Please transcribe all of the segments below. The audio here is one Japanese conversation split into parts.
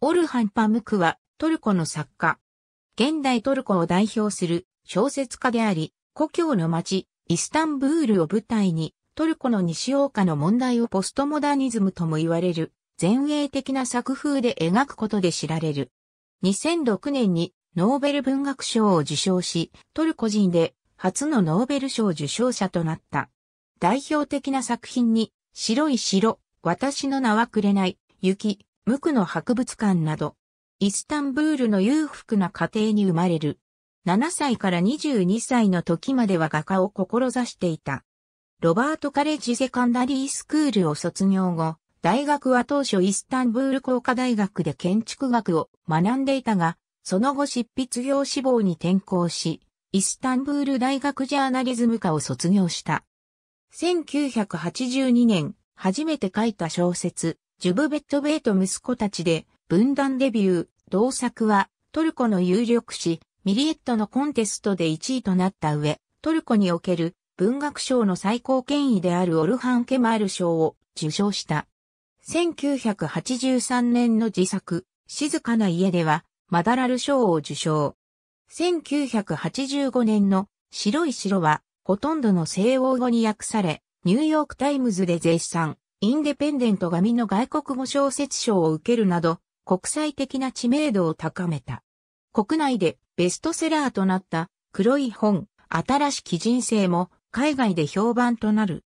オルハン・パムクはトルコの作家。現代トルコを代表する小説家であり、故郷の町、イスタンブールを舞台に、トルコの西欧化の問題をポストモダニズムとも言われる、前衛的な作風で描くことで知られる。2006年にノーベル文学賞を受賞し、トルコ人で初のノーベル賞受賞者となった。代表的な作品に、白い城、私の名はくれない、雪、無垢の博物館など、イスタンブールの裕福な家庭に生まれる。7歳から22歳の時までは画家を志していた。ロバートカレッジセカンダリースクールを卒業後、大学は当初イスタンブール工科大学で建築学を学んでいたが、その後執筆業志望に転校し、イスタンブール大学ジャーナリズム科を卒業した。1982年、初めて書いた小説、ジュブベットベイと息子たちで、分断デビュー、同作は、トルコの有力誌、ミリエットのコンテストで1位となった上、トルコにおける文学賞の最高権威であるオルハン・ケマール賞を受賞した。1983年の自作、静かな家では、マダラル賞を受賞。1985年の白い城は、ほとんどの西欧語に訳され、ニューヨークタイムズで絶賛。インデペンデント紙の外国語小説賞を受けるなど、国際的な知名度を高めた。国内でベストセラーとなった黒い本、新しき人生も海外で評判となる。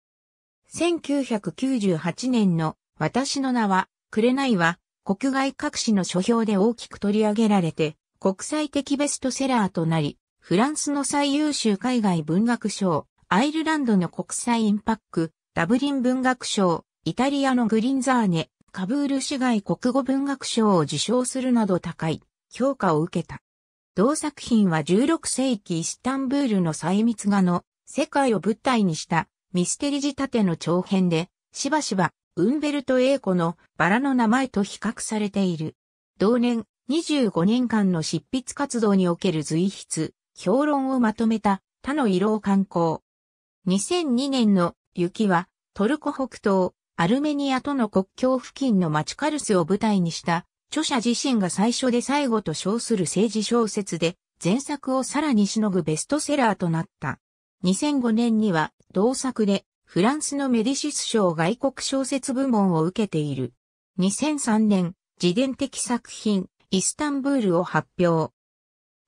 1998年の私の名は、くれないは、国外各紙の書評で大きく取り上げられて、国際的ベストセラーとなり、フランスの最優秀海外文学賞、アイルランドの国際インパック、ダブリン文学賞、イタリアのグリンザーネ、カブール市外国語文学賞を受賞するなど高い評価を受けた。同作品は16世紀イスタンブールの細密画の世界を舞台にしたミステリ仕立ての長編で、しばしばウンベルト・エーコのバラの名前と比較されている。同年25年間の執筆活動における随筆、評論をまとめた他の色を観光。2002年の雪はトルコ北東アルメニアとの国境付近のチカルスを舞台にした、著者自身が最初で最後と称する政治小説で、前作をさらにしのぐベストセラーとなった。2005年には、同作で、フランスのメディシス賞外国小説部門を受けている。2003年、自伝的作品、イスタンブールを発表。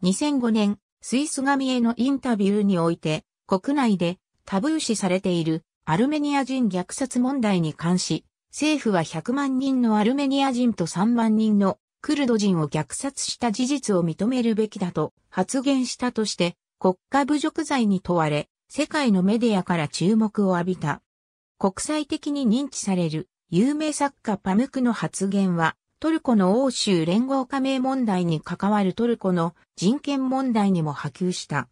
2005年、スイス神へのインタビューにおいて、国内でタブー視されているアルメニア人虐殺問題に関し、政府は100万人のアルメニア人と3万人のクルド人を虐殺した事実を認めるべきだと発言したとして国家侮辱罪に問われ世界のメディアから注目を浴びた。国際的に認知される有名作家パムクの発言はトルコの欧州連合加盟問題に関わるトルコの人権問題にも波及した。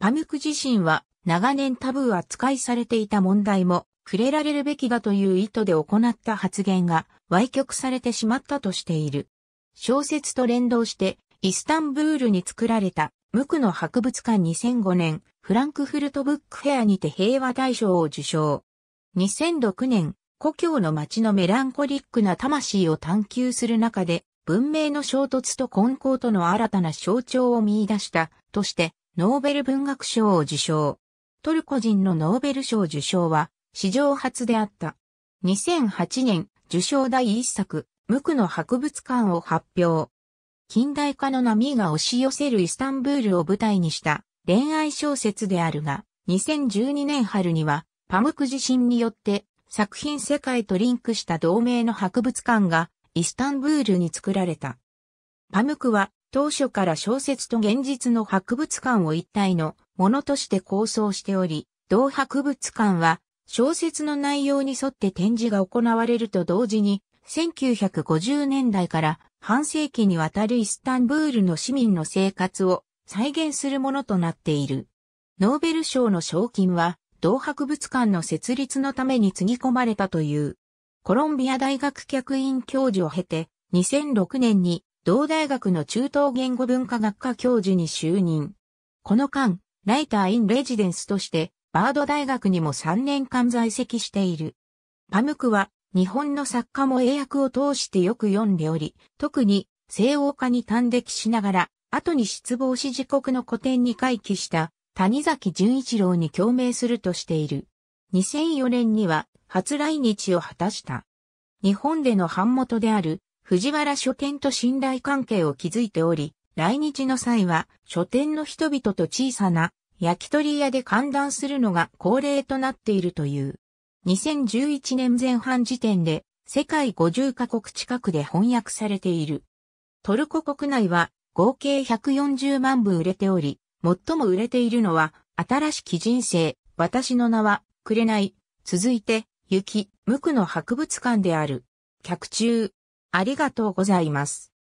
パムク自身は長年タブー扱いされていた問題も触れられるべきだという意図で行った発言が歪曲されてしまったとしている。小説と連動してイスタンブールに作られた無垢の博物館2005年フランクフルトブックフェアにて平和大賞を受賞。2006年故郷の街のメランコリックな魂を探求する中で、文明の衝突と根交との新たな象徴を見出したとして、ノーベル文学賞を受賞。トルコ人のノーベル賞受賞は史上初であった。2008年受賞第一作、無垢の博物館を発表。近代化の波が押し寄せるイスタンブールを舞台にした恋愛小説であるが、2012年春にはパムク地震によって作品世界とリンクした同盟の博物館がイスタンブールに作られた。パムクは当初から小説と現実の博物館を一体のものとして構想しており、同博物館は小説の内容に沿って展示が行われると同時に、1950年代から半世紀にわたるイスタンブールの市民の生活を再現するものとなっている。ノーベル賞の賞金は、同博物館の設立のためにつぎ込まれたという。コロンビア大学客員教授を経て、2006年に同大学の中東言語文化学科教授に就任。この間、ライター・イン・レジデンスとして、バード大学にも3年間在籍している。パムクは、日本の作家も英訳を通してよく読んでおり、特に西欧化に短歴しながら、後に失望し自国の古典に回帰した谷崎潤一郎に共鳴するとしている。2004年には初来日を果たした。日本での版元である藤原書店と信頼関係を築いており、来日の際は書店の人々と小さな焼き鳥屋で観覧するのが恒例となっているという。2011年前半時点で世界50カ国近くで翻訳されている。トルコ国内は合計140万部売れており、最も売れているのは新しき人生、私の名は、くれない、続いて、雪、無垢の博物館である。客中、ありがとうございます。